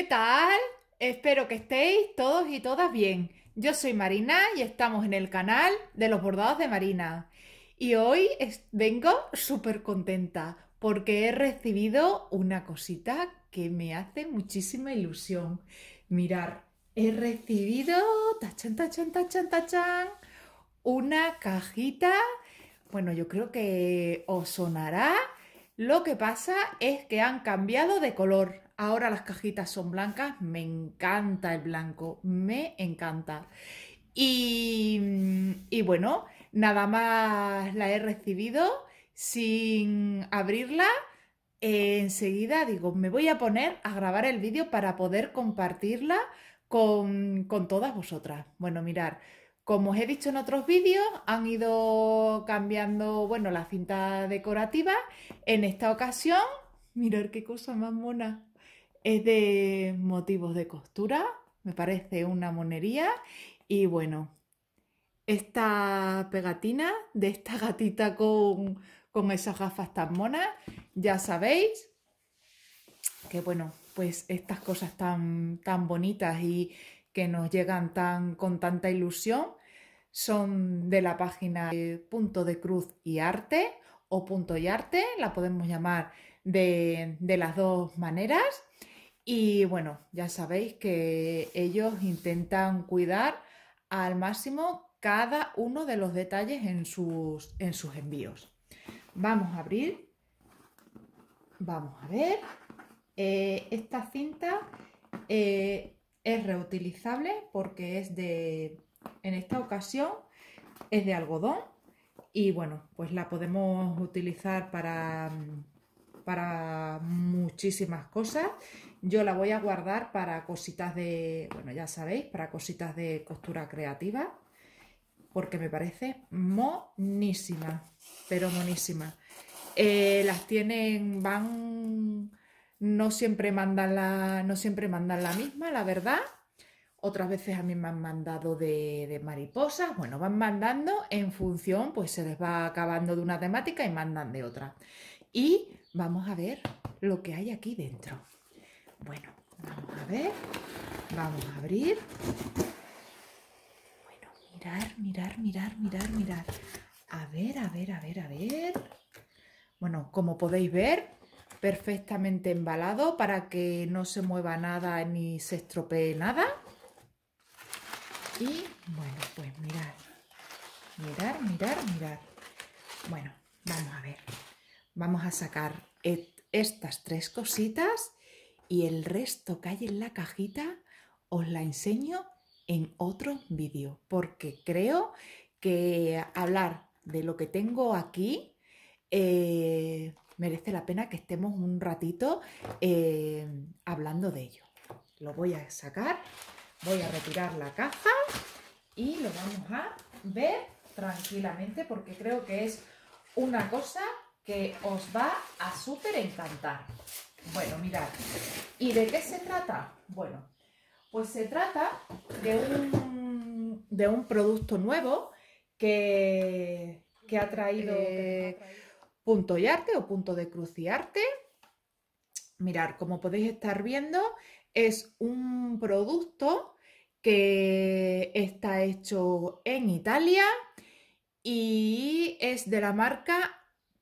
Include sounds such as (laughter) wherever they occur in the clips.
¿Qué tal? Espero que estéis todos y todas bien. Yo soy Marina y estamos en el canal de los bordados de Marina. Y hoy vengo súper contenta porque he recibido una cosita que me hace muchísima ilusión. Mirar, he recibido tachan, tachan, tachan, tachan, una cajita. Bueno, yo creo que os sonará. Lo que pasa es que han cambiado de color. Ahora las cajitas son blancas, me encanta el blanco, me encanta. Y, bueno, nada más la he recibido sin abrirla. enseguida digo, me voy a poner a grabar el vídeo para poder compartirla con, todas vosotras. Bueno, mirar, como os he dicho en otros vídeos, han ido cambiando, bueno, la cinta decorativa. En esta ocasión, mirar qué cosa más mona. Es de motivos de costura, me parece una monería. Y bueno, esta pegatina de esta gatita con, esas gafas tan monas, ya sabéis que bueno, pues estas cosas tan, tan bonitas y que nos llegan tan, con tanta ilusión son de la página Punto de Cruz y Arte o Punto y Arte, la podemos llamar de las dos maneras. Y bueno, ya sabéis que ellos intentan cuidar al máximo cada uno de los detalles en sus, en sus envíos. Vamos a abrir. Vamos a ver. Eh, esta cinta eh, es reutilizable porque es de, en esta ocasión, es de algodón y bueno, pues la podemos utilizar para mm, para muchísimas cosas. Yo la voy a guardar para cositas de, bueno, ya sabéis, para cositas de costura creativa, porque me parece monísima, pero monísima. Eh, las tienen, van, no siempre mandan la, no siempre mandan la misma, la verdad. Otras veces a mí me han mandado de, de, mariposas. Bueno, van mandando en función, pues se les va acabando de una temática y mandan de otra y vamos a ver lo que hay aquí dentro. Bueno, vamos a ver, vamos a abrir. Bueno, mirar, mirar, mirar, mirar, mirar. A ver, a ver, a ver, a ver. Bueno, como podéis ver, perfectamente embalado para que no se mueva nada ni se estropee nada. Y bueno, pues mirar, mirar, mirar, mirar. Bueno, vamos a ver. Vamos a sacar estas tres cositas y el resto que hay en la cajita os la enseño en otro vídeo porque creo que hablar de lo que tengo aquí eh, merece la pena que estemos un ratito eh, hablando de ello. Lo voy a sacar, voy a retirar la caja y lo vamos a ver tranquilamente porque creo que es una cosa que os va a súper encantar. Bueno, mirad. ¿Y de qué se trata? Bueno, pues se trata de un, producto nuevo que, ha traído eh, Punto y Arte o Punto de Cruz y Arte. Mirad, como podéis estar viendo, es un producto que está hecho en Italia y es de la marca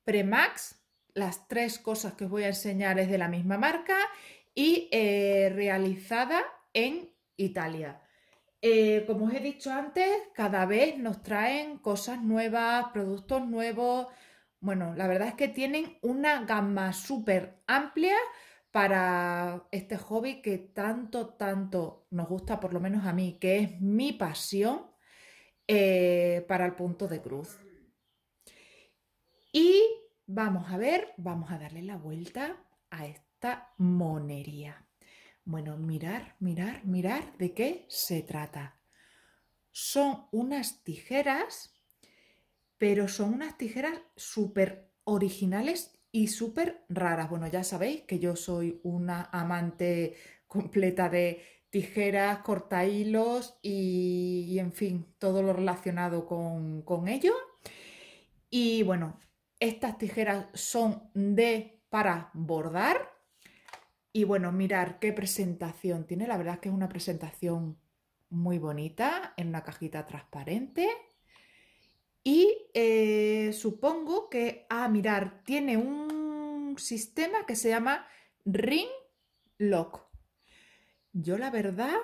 Premax, las tres cosas que os voy a enseñar es de la misma marca y eh, realizada en Italia. Eh, como os he dicho antes, cada vez nos traen cosas nuevas, productos nuevos. Bueno, la verdad es que tienen una gama súper amplia para este hobby que tanto, tanto nos gusta, por lo menos a mí, que es mi pasión eh, para el punto de cruz. Y Vamos a ver, vamos a darle la vuelta a esta monería. Bueno, mirar, mirar, mirar de qué se trata. Son unas tijeras, pero son unas tijeras súper originales y súper raras. Bueno, ya sabéis que yo soy una amante completa de tijeras, corta y, y en fin, todo lo relacionado con, con ello. Y bueno, estas tijeras son de para bordar. Y bueno, mirar qué presentación tiene. La verdad es que es una presentación muy bonita en una cajita transparente. Y eh, supongo que, a ah, mirar, tiene un sistema que se llama Ring Lock. Yo la verdad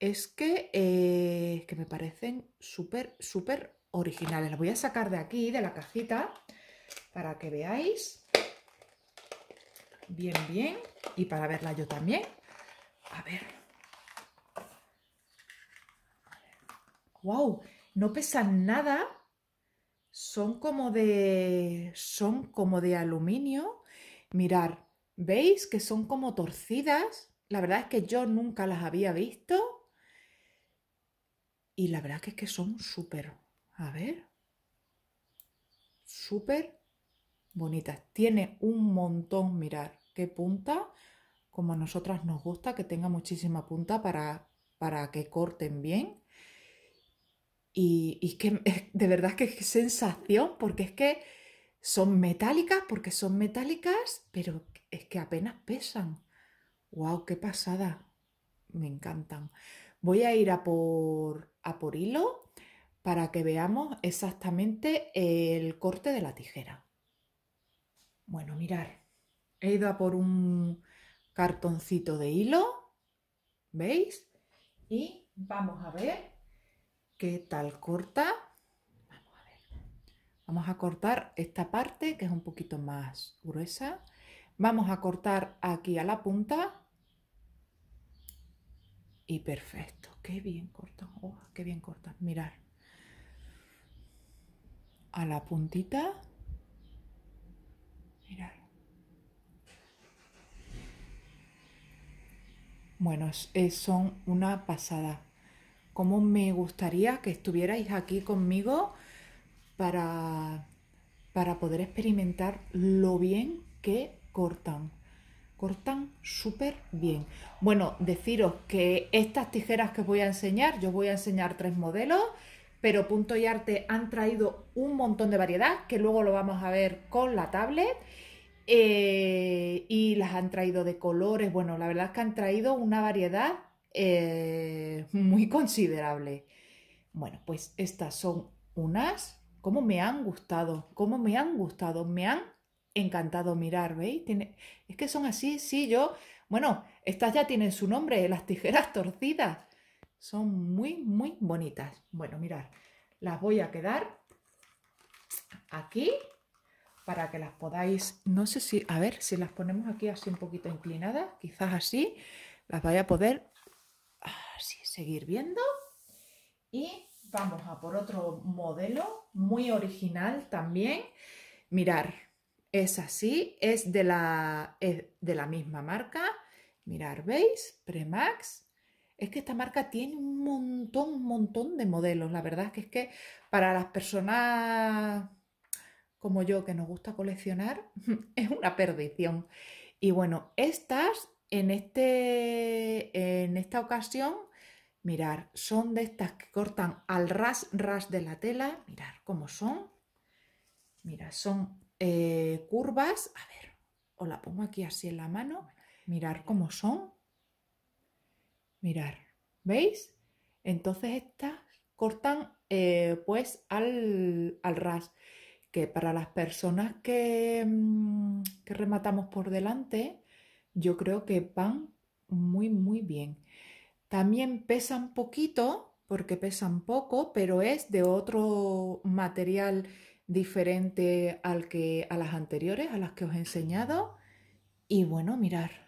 es que, eh, que me parecen súper, súper originales. Las voy a sacar de aquí, de la cajita, para que veáis bien, bien, y para verla yo también. A ver. ¡Wow! No pesan nada. Son como de... son como de aluminio. Mirar, ¿veis que son como torcidas? La verdad es que yo nunca las había visto. Y la verdad que, es que son súper... A ver súper bonitas. Tiene un montón, mirar qué punta, como a nosotras nos gusta, que tenga muchísima punta para, para que corten bien. Y, y que (laughs) de verdad que sensación, porque es que son metálicas, porque son metálicas, pero es que apenas pesan. ¡Wow! ¡Qué pasada! Me encantan. Voy a ir a por, a por hilo para que veamos exactamente el corte de la tijera. Bueno, mirar, he ido a por un cartoncito de hilo, ¿veis? Y vamos a ver qué tal corta. Vamos a ver. Vamos a cortar esta parte que es un poquito más gruesa. Vamos a cortar aquí a la punta. Y perfecto, qué bien corta, oh, qué bien corta, mirar a la puntita. Bueno, son una pasada. Como me gustaría que estuvierais aquí conmigo para, para poder experimentar lo bien que cortan. Cortan súper bien. Bueno, deciros que estas tijeras que os voy a enseñar, yo voy a enseñar tres modelos pero Punto y Arte han traído un montón de variedad, que luego lo vamos a ver con la tablet. Eh, y las han traído de colores. Bueno, la verdad es que han traído una variedad eh, muy considerable. Bueno, pues estas son unas. ¿Cómo me han gustado? ¿Cómo me han gustado? Me han encantado mirar, ¿veis? Es que son así, sí, yo. Bueno, estas ya tienen su nombre, las tijeras torcidas. Son muy, muy bonitas. Bueno, mirar las voy a quedar aquí para que las podáis, no sé si, a ver, si las ponemos aquí así un poquito inclinadas, quizás así, las vaya a poder así seguir viendo. Y vamos a por otro modelo muy original también. Mirar, es así, es de la, de la misma marca. Mirar, ¿veis? Premax es que esta marca tiene un montón, un montón de modelos. La verdad es que es que para las personas como yo que nos gusta coleccionar, (laughs) es una perdición. Y bueno, estas en, este, en esta ocasión, mirar, son de estas que cortan al ras ras de la tela. Mirar cómo son. Mira, son eh, curvas. A ver, os la pongo aquí así en la mano. Mirar cómo son. Mirar, ¿veis? Entonces estas cortan eh, pues al, ras, que para las personas que, mm, que rematamos por delante, yo creo que van muy, muy bien. También pesan poquito, porque pesan poco, pero es de otro material diferente al que, a las anteriores, a las que os he enseñado. Y bueno, mirar.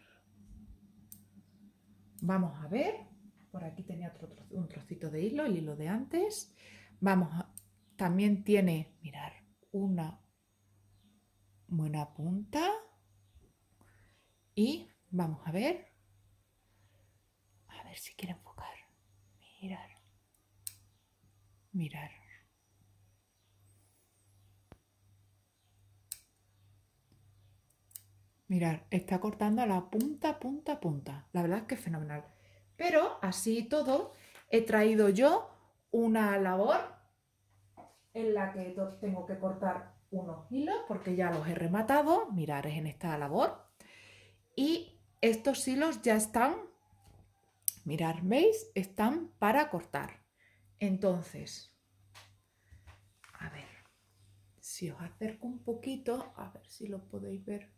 Vamos a ver, por aquí tenía otro, un trocito de hilo, el hilo de antes. Vamos, a, también tiene, mirar, una buena punta. Y vamos a ver, a ver si quiere enfocar. Mirar, mirar. Mirar, está cortando a la punta, punta, punta. La verdad es que es fenomenal. Pero así todo, he traído yo una labor en la que tengo que cortar unos hilos porque ya los he rematado. Mirar, es en esta labor. Y estos hilos ya están, mirar, ¿veis? Están para cortar. Entonces, a ver, si os acerco un poquito, a ver si lo podéis ver.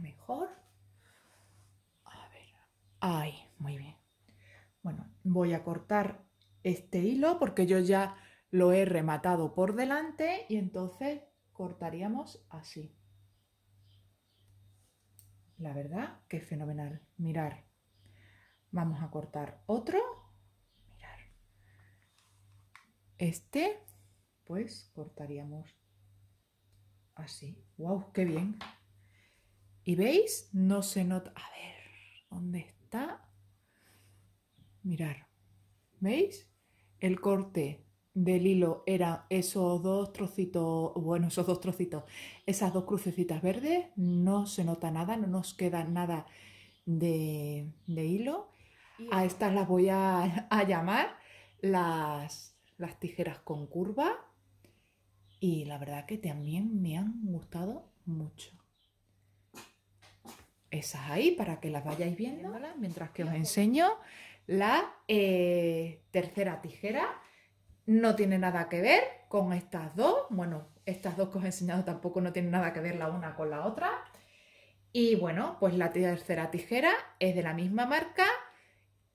mejor. A ver, ahí, muy bien. Bueno, voy a cortar este hilo porque yo ya lo he rematado por delante y entonces cortaríamos así. La verdad que fenomenal. Mirar. Vamos a cortar otro. Mirar. Este, pues cortaríamos así. ¡Wow! ¡Qué bien! Y veis, no se nota. A ver, ¿dónde está? Mirar. ¿Veis? El corte del hilo era esos dos trocitos, bueno, esos dos trocitos, esas dos crucecitas verdes, no se nota nada, no nos queda nada de, hilo. A estas las voy a, a llamar las, las tijeras con curva y la verdad que también me han gustado mucho esas ahí para que las vayáis viendo, mientras que os enseño la eh, tercera tijera. No tiene nada que ver con estas dos. Bueno, estas dos que os he enseñado tampoco no tienen nada que ver la una con la otra. Y bueno, pues la tercera tijera es de la misma marca,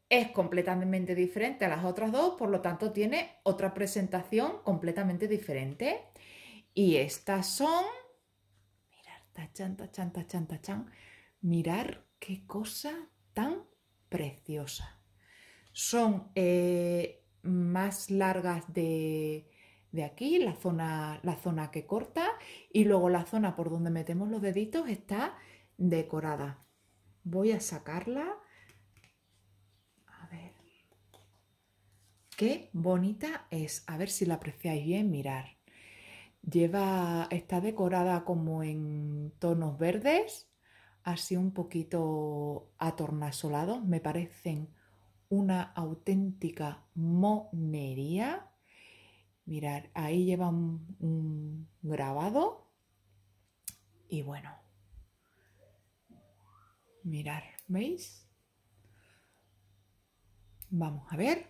es completamente diferente a las otras dos, por lo tanto tiene otra presentación completamente diferente. Y estas son, mirad, tachan, tachan, tachan, tachan, Mirar qué cosa tan preciosa. Son eh, más largas de, aquí, la zona, la zona que corta, y luego la zona por donde metemos los deditos está decorada. Voy a sacarla. A ver. Qué bonita es. A ver si la apreciáis bien, mirar. Lleva, está decorada como en tonos verdes así un poquito atornasolado me parecen una auténtica monería. Mirad, ahí lleva un, un grabado y bueno, mirar, ¿veis? Vamos a ver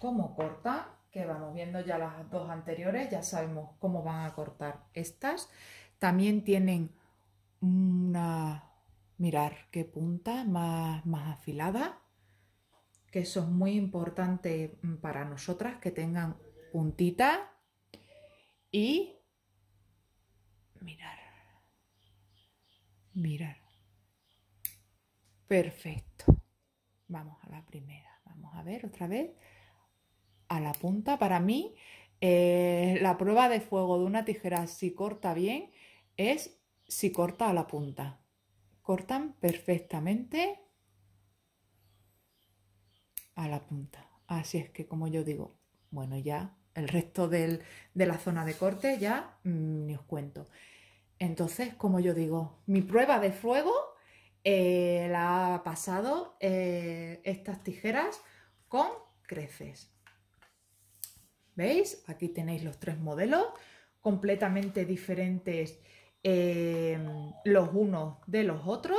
cómo corta, que vamos viendo ya las dos anteriores, ya sabemos cómo van a cortar estas. También tienen una Mirar qué punta más, afilada, que eso es muy importante mm, para nosotras, que tengan puntita. Y mirar, mirar. Perfecto. Vamos a la primera. Vamos a ver otra vez. A la punta, para mí, eh, la prueba de fuego de una tijera si corta bien es si corta a la punta cortan perfectamente a la punta. Así es que como yo digo, bueno, ya el resto de la zona de corte ya mm, ni os cuento. Entonces, como yo digo, mi prueba de fuego eh, la ha pasado eh, estas tijeras con creces. ¿Veis? Aquí tenéis los tres modelos completamente diferentes Em, los unos de los otros.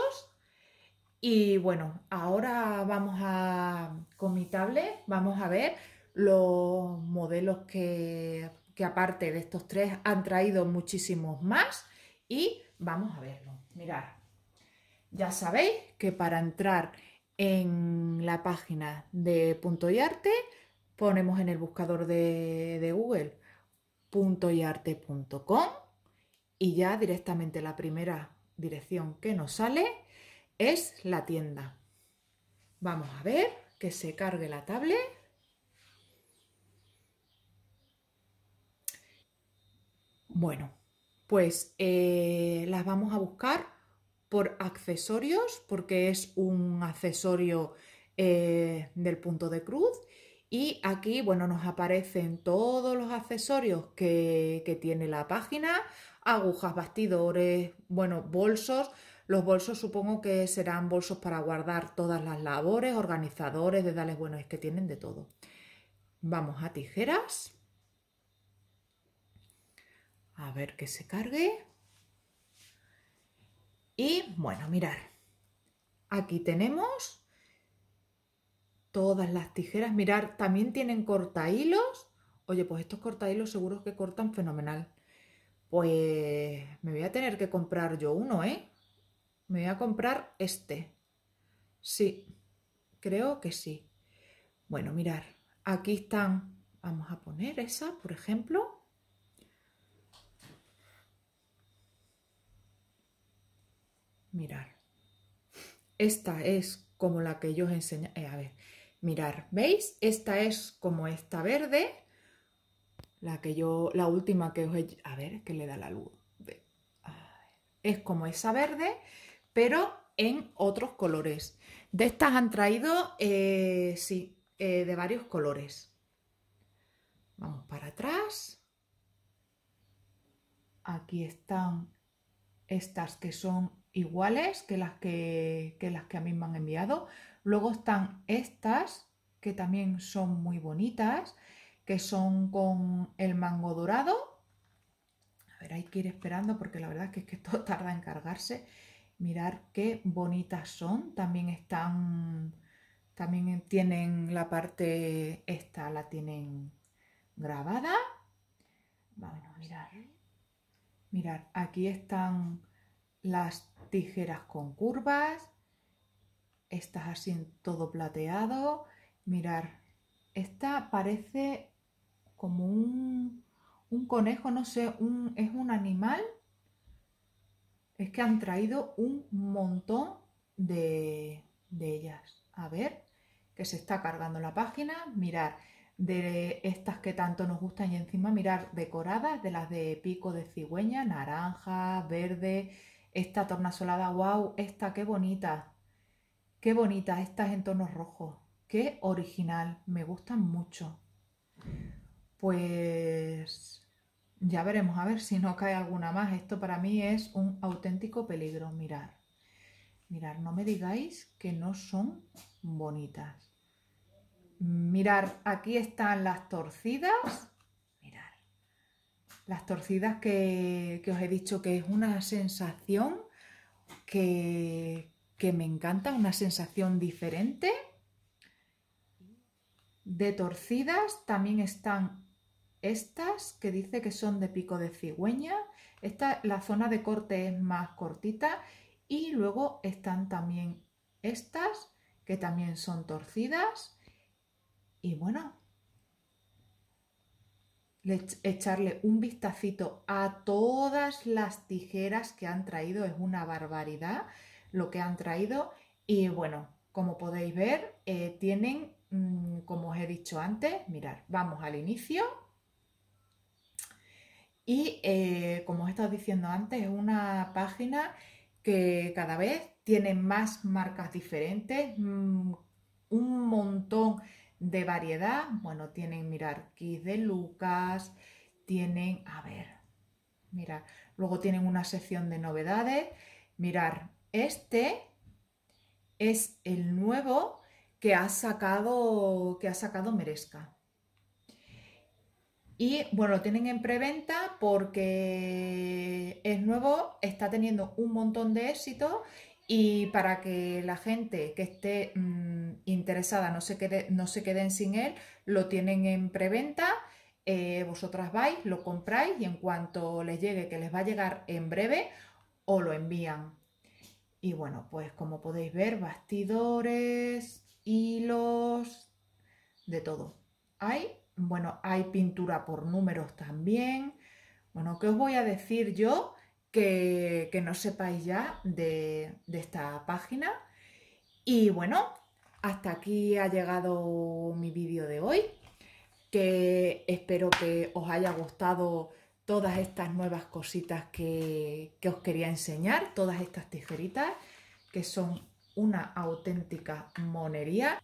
Y bueno, ahora vamos a, con mi tablet, vamos a ver los modelos que, aparte de estos tres han traído muchísimos más y vamos a verlo. Mirad, ya sabéis que para entrar en la página de Punto y Arte ponemos en el buscador de, de Google arte.com. Y ya directamente la primera dirección que nos sale es la tienda. Vamos a ver que se cargue la tablet. Bueno, pues eh, las vamos a buscar por accesorios, porque es un accesorio eh, del punto de cruz. Y aquí, bueno, nos aparecen todos los accesorios que, que tiene la página agujas, bastidores, bueno, bolsos. Los bolsos supongo que serán bolsos para guardar todas las labores, organizadores, dedales, bueno, es que tienen de todo. Vamos a tijeras. A ver que se cargue. Y bueno, mirar. Aquí tenemos todas las tijeras. Mirar, también tienen hilos. Oye, pues estos cortahilos seguros que cortan fenomenal. Pues me voy a tener que comprar yo uno, ¿eh? Me voy a comprar este. Sí, creo que sí. Bueno, mirar, aquí están, vamos a poner esa, por ejemplo. Mirar. Esta es como la que yo os enseñé. Eh, a ver, mirar, ¿veis? Esta es como esta verde. La que yo, la última que os he... A ver, que le da la luz. Es como esa verde, pero en otros colores. De estas han traído, eh, sí, eh, de varios colores. Vamos para atrás. Aquí están estas que son iguales que las que, que las que a mí me han enviado. Luego están estas que también son muy bonitas que son con el mango dorado. A ver, hay que ir esperando porque la verdad es que, es que esto (laughs) tarda en cargarse. Mirar qué bonitas son. También están, también tienen la parte esta, la tienen grabada. Bueno, mirar. Mirar, aquí están las tijeras con curvas. Estas así todo plateado. Mirar, esta parece como un, conejo, no sé, un, es un animal. Es que han traído un montón de, de ellas. A ver, que se está cargando la página, mirar de estas que tanto nos gustan y encima mirar decoradas, de las de pico de cigüeña, naranja, verde, esta tornasolada, wow, esta qué bonita, qué bonita, estas en tonos rojos, qué original, me gustan mucho. Pues ya veremos, a ver si no cae alguna más. Esto para mí es un auténtico peligro, mirar. Mirar, no me digáis que no son bonitas. Mirar, aquí están las torcidas. Mirar. Las torcidas que, os he dicho que es una sensación que, que me encanta, una sensación diferente. De torcidas también están estas que dice que son de pico de cigüeña. Esta, la zona de corte es más cortita. Y luego están también estas que también son torcidas. Y bueno, echarle un vistacito a todas las tijeras que han traído. Es una barbaridad lo que han traído. Y bueno, como podéis ver, eh, tienen, mm, como os he dicho antes, mirar, vamos al inicio y eh, como os he estado diciendo antes, es una página que cada vez tiene más marcas diferentes, mm, un montón de variedad. Bueno, tienen, mirar, Kids de Lucas, tienen, a ver, mira, luego tienen una sección de novedades. Mirar, este es el nuevo que ha sacado, que ha sacado Merezca. Y bueno, lo tienen en preventa porque es nuevo, está teniendo un montón de éxito y para que la gente que esté mm, interesada no se, quede, no se queden sin él, lo tienen en preventa. Eh, vosotras vais, lo compráis y en cuanto les llegue, que les va a llegar en breve, o lo envían. Y bueno, pues como podéis ver, bastidores, hilos, de todo. Hay bueno, hay pintura por números también. Bueno, ¿qué os voy a decir yo que, no sepáis ya de, esta página? Y bueno, hasta aquí ha llegado mi vídeo de hoy, que espero que os haya gustado todas estas nuevas cositas que, que, os quería enseñar, todas estas tijeritas que son una auténtica monería.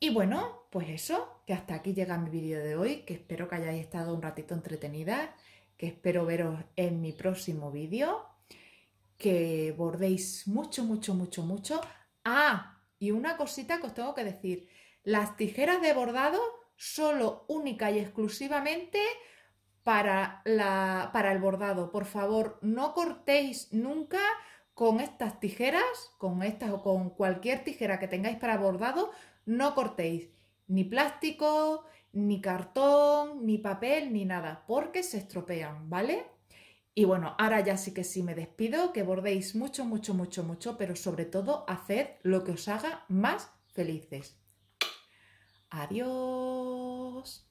Y bueno, pues eso, que hasta aquí llega mi vídeo de hoy, que espero que hayáis estado un ratito entretenida que espero veros en mi próximo vídeo, que bordéis mucho, mucho, mucho, mucho. Ah, y una cosita que os tengo que decir, las tijeras de bordado solo, única y exclusivamente para, la, para el bordado. Por favor, no cortéis nunca con estas tijeras, con estas o con cualquier tijera que tengáis para bordado, no cortéis ni plástico, ni cartón, ni papel, ni nada, porque se estropean, ¿vale? Y bueno, ahora ya sí que sí me despido, que bordéis mucho, mucho, mucho, mucho, pero sobre todo haced lo que os haga más felices. Adiós.